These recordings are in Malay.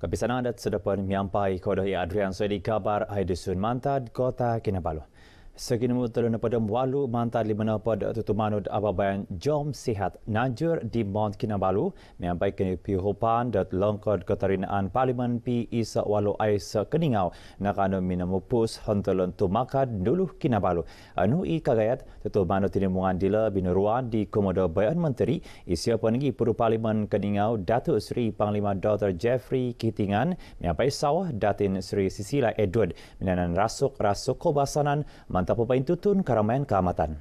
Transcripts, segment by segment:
Kepisana adat sedepan menyampai kodoh Adrian Sedi kabar Aidusun Mantad, Kota Kinabalu. Segini mutlu na pada mwalu mantan lima na pada tutumanud ababayan jom sihat najur di Mount Kinabalu yang baik pihupan dat longkod katarinaan parlimen pi isak walu aisa keningau na kano minamupus hontolon tumakad dulu Kinabalu anu i kagayat tutumanud tinimungan dila binuruan di komodo bayan menteri isya peninggi puru parlimen keningau Datuk Sri Panglima Dr. Jeffrey Kitingan menyampaikan baik sawah datin Sri Sisila Edward minanan rasuk-rasuk kobasanan mantan kapupain tutun karamayan keamatan.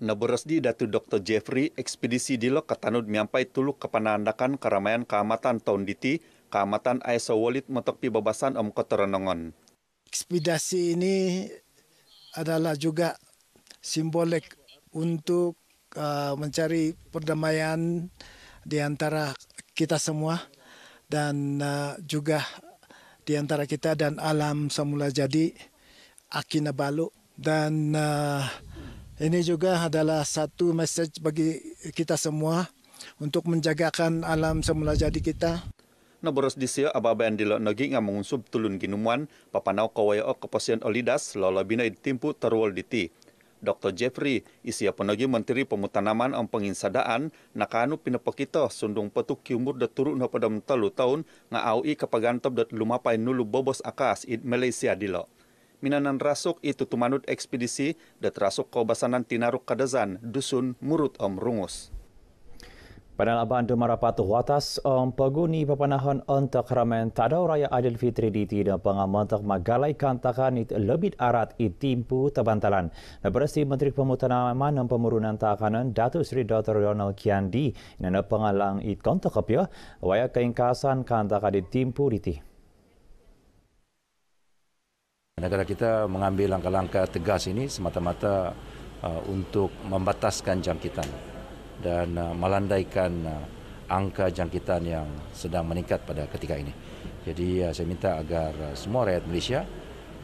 Naborasdi Datu Dr. Jeffrey, ekspedisi di lok Katanud miampai tuluk kepanandakan keramaian keamatan tahun diti, keamatan Aiso Walid metok pibabasan om kotoranongon. Ekspedisi ini adalah juga simbolik untuk uh, mencari perdamaian di antara kita semua dan uh, juga di antara kita dan alam semula jadi Akina Balu dan uh, ini juga adalah satu message bagi kita semua untuk menjagakan alam semula jadi kita. No boros di sio aba ben di lo nogi nga mengusup tulun ginumuan papanau kawaya o keposian olidas lolo bina timpu terwol di ti. Dr. Jeffrey, isi apa lagi Menteri Pemutanaman dan Penginsadaan nak anu pinapakita sundung petuk kiumur dat turun na pada mentalu tahun nga awi kapagantap dat lumapai nulu bobos akas in Malaysia dilo. Minanan rasuk itu tumanut ekspedisi dat rasuk kobasanan tinaruk kadazan dusun murut om rungus. Padahal abang tu marapat watas um, paguni papanahan untuk ramen tada raya Adil Fitri di tidak pengamal untuk magalai kantakan it lebih arat itimpu tabantalan. Nah Menteri Pemutanaman dan Pemurunan Takanan Datu Sri Dr. Ronald Kiandi dan pengalang it kontak apa waya keingkasan kantakan itimpu di diti. Negara kita mengambil langkah-langkah tegas ini semata-mata uh, untuk membataskan jangkitan dan uh, melandaikan uh, angka jangkitan yang sedang meningkat pada ketika ini. Jadi uh, saya minta agar uh, semua rakyat Malaysia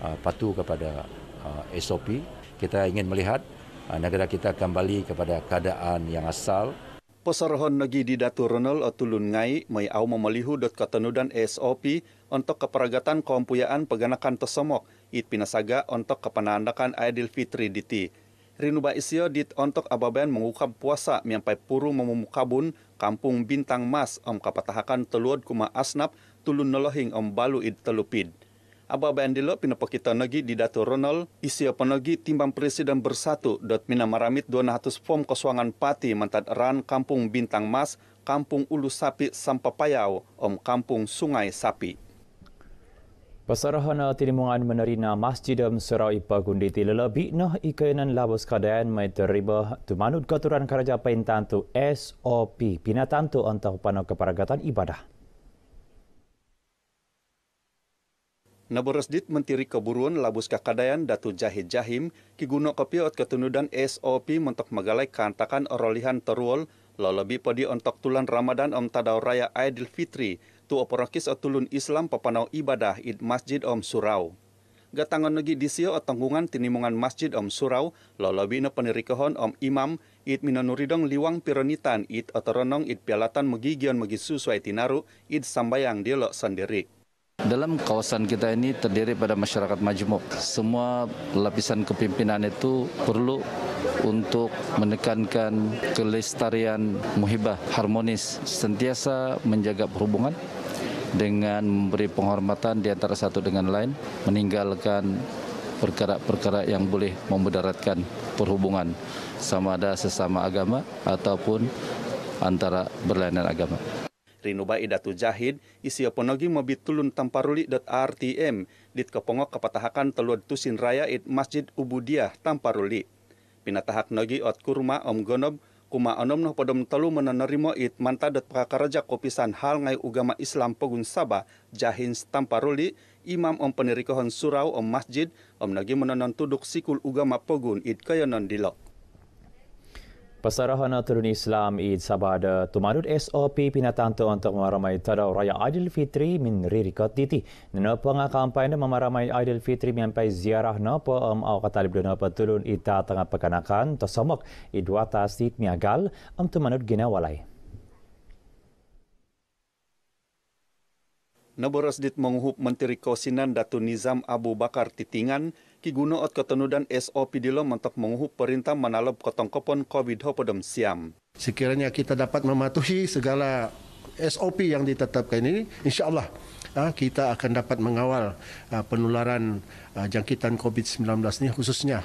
uh, patuh kepada uh, SOP. Kita ingin melihat uh, negara kita kembali kepada keadaan yang asal. Pesarahan negi di Datu Ronald Otulun Ngai mai au memelihu dot katenudan SOP untuk keperagatan kompuyaan peganakan tersemok it pinasaga untuk kepenandakan Aidil Fitri diti. Rinuba Isio dit ontok ababen mengukab puasa miampai puru memumukabun kampung Bintang Mas om kapatahakan teluod kuma asnap tulun nolohing om balu id telupid. ababayan dilo pinapakita nagi di Dato Ronald Isio penagi timbang presiden bersatu dot minamaramit 200 form koswangan pati mantan ran kampung Bintang Mas kampung Ulu Sapi Sampapayau om kampung Sungai Sapi. Pasarahan tinimungan menerima Masjid Serai Pagundi ti lelebi nah ikainan labos kadaan mai terima manut katuran karaja pintantu SOP pinatantu antau panau keparagatan ibadah. Naborasdit Menteri Keburuan Labus Kakadayan Datu Jahid Jahim kiguno kopi ot ketunudan SOP mentok magalai kantakan orolihan teruol lalabi podi ontok tulan Ramadan om tadau raya Aidilfitri tu operakis atulun Islam papanau ibadah id Masjid Om Surau. Gatangan negi disio atanggungan tinimungan Masjid Om Surau, lolobi na penerikahon Om Imam id minanuridong liwang pironitan id atoronong id pialatan megigion megisu suai tinaru id sambayang dilo sendiri. Dalam kawasan kita ini terdiri pada masyarakat majmuk. Semua lapisan kepimpinan itu perlu untuk menekankan kelestarian muhibah harmonis, sentiasa menjaga perhubungan, dengan memberi penghormatan di antara satu dengan lain, meninggalkan perkara-perkara yang boleh memudaratkan perhubungan sama ada sesama agama ataupun antara berlainan agama. Rinuba idatu jahid isi ponogi mobitulun tamparuli dot RTM dit kepongok kepatahakan telur tusin raya it masjid ubudiah tamparuli. Pinatahak nogi ot kurma om gonob kuma anom no padom talu menerima it manta dat prakaraja kopisan hal ngai ugama Islam pegun Saba jahin ruli imam om penerikohan surau om masjid om nagi menonon tuduk sikul ugama pegun it kayanon dilok. Pasarahan Aturun Islam Id Sabada Tumadud SOP Pinatanto untuk memaramai Tadau Raya Aidil Fitri min Ririkot Diti. Nena pengakampai na memaramai Aidil Fitri miampai ziarah na pa am au katalib dana patulun ita tengah pekanakan to somok Id Wata Sit Miagal am Tumadud Gina Walai. Naboras dit menghub Menteri Kausinan Datu Nizam Abu Bakar Titingan ki guna at ketenudan SOP di lo untuk menguhup perintah menalap ketongkopon COVID-19 siam. Sekiranya kita dapat mematuhi segala SOP yang ditetapkan ini, insya Allah ah, kita akan dapat mengawal ah, penularan ah, jangkitan COVID-19 ini khususnya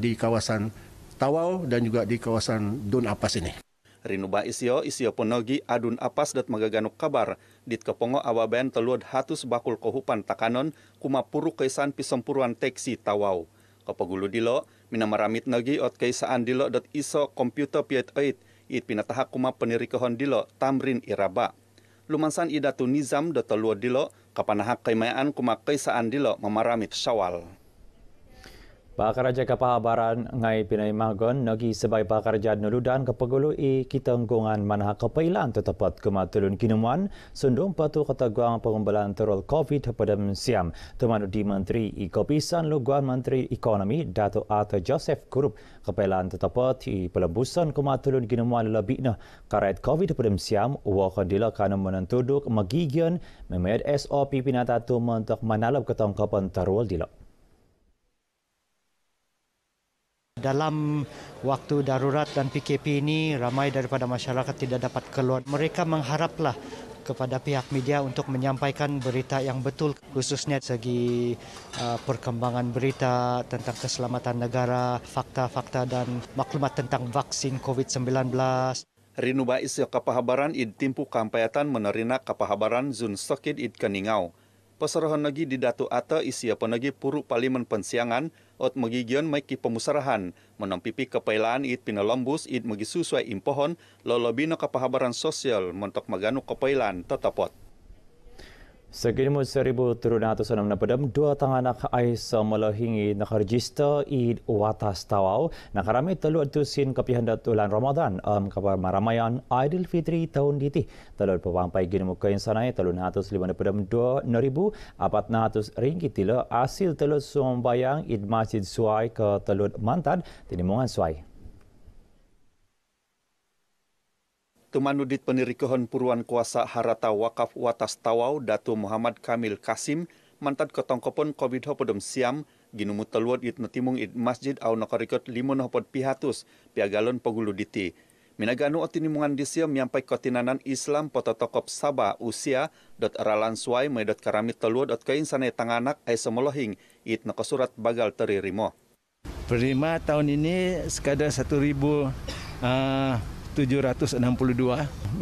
di kawasan Tawau dan juga di kawasan Dun Apas ini. Rinuba isio isio punogi adun apas dat magaganuk kabar dit kepongo awaben teluad hatus bakul kohupan takanon kuma puru kaisan pisempuruan teksi tawau. Kepagulu dilo, mina maramit nagi ot kaisaan dilo dat iso komputer piet oit it pinataha kuma penirikohon dilo tamrin iraba. Lumansan idatu nizam dat teluad dilo kapanahak kaimayaan kuma kaisaan dilo memaramit syawal. Bakaraja Kapal Abaran Ngai Pinay Magon nagi bakar jad nuludan ke pegulu i kita ngungan manah kepailan tetapat kematulun kinuman sundung patu ketaguang pengumbalan terol COVID pada siam teman di Menteri i Kopisan Luguan Menteri Ekonomi Dato Arthur Joseph Kurup kepailan tetapat i pelembusan kematulun kinuman lebih na karet COVID pada siam wakon dila kanan menentuduk magigian memayat SOP pinatatu mentok manalap ketangkapan terol dila. dalam waktu darurat dan PKP ini ramai daripada masyarakat tidak dapat keluar. Mereka mengharaplah kepada pihak media untuk menyampaikan berita yang betul khususnya segi uh, perkembangan berita tentang keselamatan negara, fakta-fakta dan maklumat tentang vaksin COVID-19. Rinuba isi kapahabaran id timpu kampayatan menerina kapahabaran zun sakit id keningau. Peserahan lagi di datu ata isi apa lagi puru parlimen pensiangan ot magigyon may kipamusarahan, manampipi kapailan it pinalambus it magisusway impohon, lolobino kapahabaran sosyal, montok magano kapailan tatapot. Sagrimo sa ribo turo nato sa nam napadam dua tanganak ay sa malahingi nakarjista i watas tawaw nakarami telur at sin kepihanda tulan Ramadan am um, kapar maramayan Idol Fitri tahun diti Telur at papampay ginamu kayin sanay talo nato sa lima dua ribu apat nato ringgit tila asil talo sumbayang id masjid suay ka talo mantad tinimungan suay. Tumandu dit penirikohon puruan kuasa harata wakaf watas tawau Datu Muhammad Kamil Kasim mantat ketongkopon COVID-19 siam ginumu teluat it netimung it masjid au nakarikot lima nahopod pihatus piagalon pagulu diti. Minaganu otinimungan disiam miampai kotinanan Islam pototokop Sabah usia dot aralan suai mai dot karamit teluat dot kain sanai tanganak ay semolohing it nakasurat bagal teririmo. Perima tahun ini sekadar satu ribu uh, 762.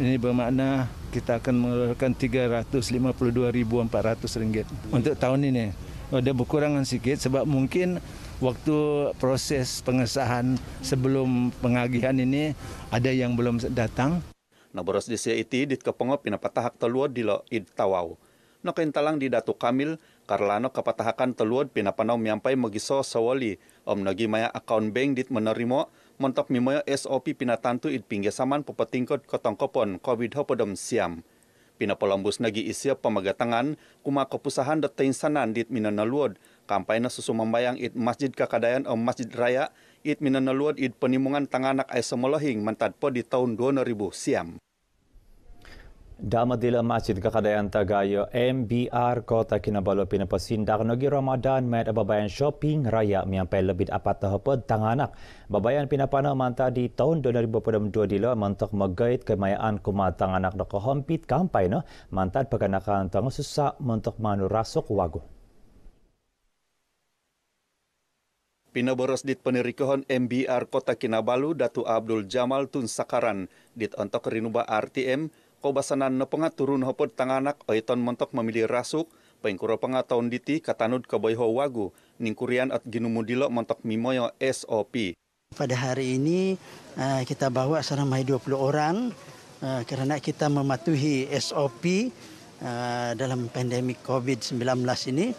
Ini bermakna kita akan mengeluarkan 352.400 ringgit untuk tahun ini. Ada berkurangan sikit sebab mungkin waktu proses pengesahan sebelum pengagihan ini ada yang belum datang. boros di iti di kepengop ina patahak teluod di lo tawau. No kintalang di datu kamil karlano kapatahakan teluod pinapanaw miampai magiso sawali om nagi maya account bank dit menerimo mentok mimoyo SOP pinatan tu it pingge saman pepetingkot kotong COVID-19 siam. Pinapolombus nagi isya pemagatangan kuma kepusahan detain sanan dit minanaluod kampai na susu membayang it masjid kakadayan o masjid raya it minanaluod it penimungan tanganak ay semolohing mentadpo di tahun 2000 siam. Dama dila masjid ka kada MBR kota kinabalu pinapasin dak nagi Ramadan met babayan shopping raya miang pe lebih apat tah pe tanganak babayan pinapana manta di tahun 2022 dila mantok magait kemayaan kuma tanganak dak hompit kampai no manta pekanakan tang susa mantok manu rasuk wago Pinaboros dit penerikohon MBR Kota Kinabalu Datu Abdul Jamal Tun Sakaran dit antok rinuba RTM kobasanan na pangaturun hapod tanganak o iton montok mamili rasuk, pangkuro pangataon diti katanod kaboy ho wagu, ning kurian at ginumudilo montok mimoyo SOP. Pada hari ini eh, kita bawa seramai 20 orang eh, kerana kita mematuhi SOP eh, dalam pandemik COVID-19 ini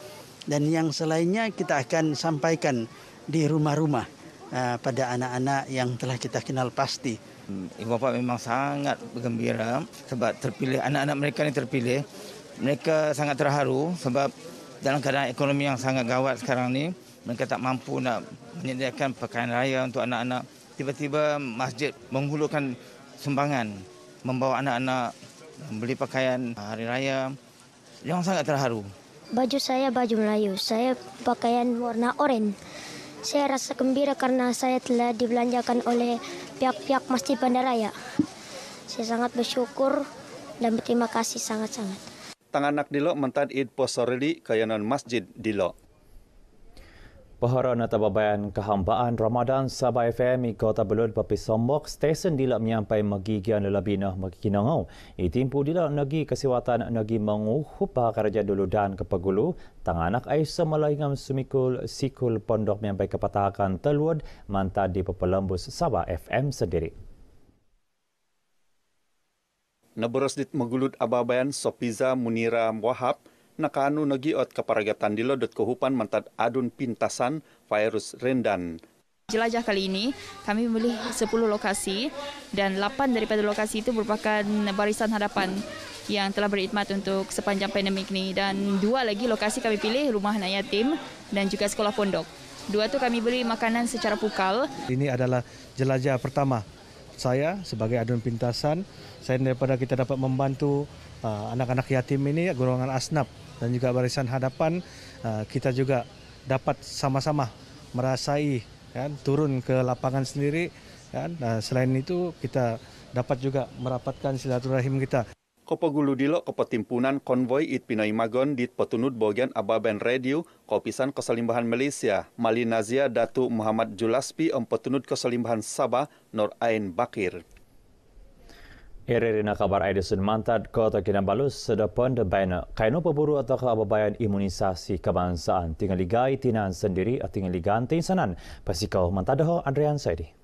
dan yang selainnya kita akan sampaikan di rumah-rumah. Ah, pada anak-anak yang telah kita kenal pasti. Hmm, ibu bapa memang sangat gembira sebab terpilih anak-anak mereka ini terpilih. Mereka sangat terharu sebab dalam keadaan ekonomi yang sangat gawat sekarang ni, mereka tak mampu nak menyediakan pakaian raya untuk anak-anak. Tiba-tiba masjid menghulurkan sumbangan membawa anak-anak beli pakaian ah, hari raya. Yang sangat terharu. Baju saya baju Melayu. Saya pakaian warna oranye. Saya rasa gembira karena saya telah dibelanjakan oleh pihak-pihak Masjid Bandaraya. Saya sangat bersyukur dan berterima kasih sangat-sangat. Tangan Nak dilo mentan id posorili kayanan masjid dilo. Peharan atau beban kehambaan Ramadan Sabah FM di Kota Belud Papi Sombok stesen dilak menyampai gian lebih nah magikinangau. Itimpu dilak negi kesiwatan negi menguhu ah kerja dulu dan kepegulu tanganak aisa malaingam sumikul sikul pondok menyampai kepatahakan teluad manta di pepelambus Sabah FM sendiri. Neberos dit magulud ababayan Sopiza Munira Wahab nakaano nagiot kaparagatan dilo dot kuhupan mantad adun pintasan virus rendan. Jelajah kali ini kami memilih 10 lokasi dan 8 daripada lokasi itu merupakan barisan hadapan yang telah berkhidmat untuk sepanjang pandemik ini dan dua lagi lokasi kami pilih rumah anak yatim dan juga sekolah pondok. Dua tu kami beli makanan secara pukal. Ini adalah jelajah pertama saya sebagai adun pintasan. Saya daripada kita dapat membantu uh, anak-anak yatim ini golongan asnap dan juga barisan hadapan eh, kita juga dapat sama-sama merasai kan, turun ke lapangan sendiri. Kan. Nah, selain itu kita dapat juga merapatkan silaturahim kita. Kopogulu dilo kepetimpunan konvoi it Pinai Magon dit petunud bogian ababen radio kopisan keselimbahan Malaysia Malinazia Datu Muhammad Julaspi empetunud keselimbahan Sabah Nur Ain Bakir. Ererina kabar Edison Mantad, Kota Kinabalu sedepan de bina. Kaino peburu atau kababayan imunisasi kebangsaan tinggal ligai tinan sendiri atau tinggal liganti insanan. Pasikau mantadoh, Andrian Saidi.